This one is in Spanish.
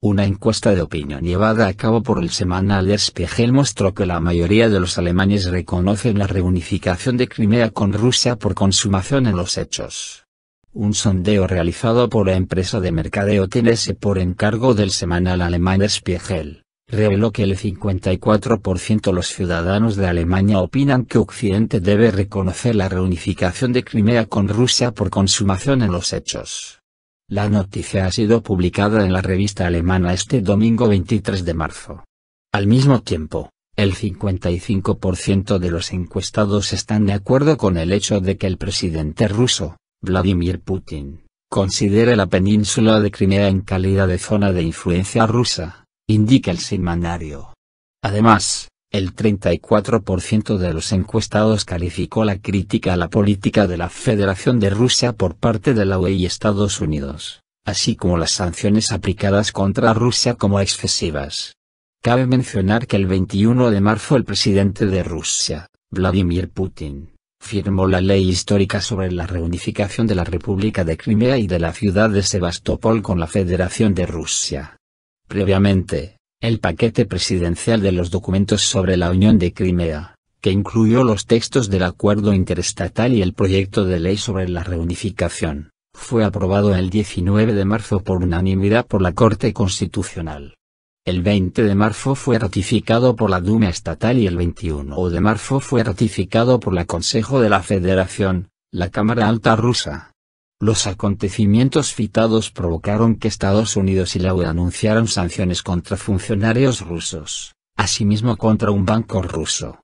Una encuesta de opinión llevada a cabo por el semanal Spiegel mostró que la mayoría de los alemanes reconocen la reunificación de Crimea con Rusia por consumación en los hechos. Un sondeo realizado por la empresa de mercadeo TNS por encargo del semanal alemán Spiegel reveló que el 54% de los ciudadanos de Alemania opinan que Occidente debe reconocer la reunificación de Crimea con Rusia por consumación en los hechos. La noticia ha sido publicada en la revista alemana este domingo 23 de marzo. Al mismo tiempo, el 55% de los encuestados están de acuerdo con el hecho de que el presidente ruso, Vladimir Putin, considere la península de Crimea en calidad de zona de influencia rusa, indica el semanario. Además, el 34% de los encuestados calificó la crítica a la política de la Federación de Rusia por parte de la UE y Estados Unidos, así como las sanciones aplicadas contra Rusia como excesivas. Cabe mencionar que el 21 de marzo el presidente de Rusia, Vladimir Putin, firmó la ley histórica sobre la reunificación de la República de Crimea y de la ciudad de Sebastopol con la Federación de Rusia. Previamente, el paquete presidencial de los documentos sobre la Unión de Crimea, que incluyó los textos del acuerdo interestatal y el proyecto de ley sobre la reunificación, fue aprobado el 19 de marzo por unanimidad por la Corte Constitucional. El 20 de marzo fue ratificado por la Duma Estatal y el 21 de marzo fue ratificado por la Consejo de la Federación, la Cámara Alta Rusa. Los acontecimientos citados provocaron que Estados Unidos y la UE anunciaran sanciones contra funcionarios rusos, asimismo contra un banco ruso,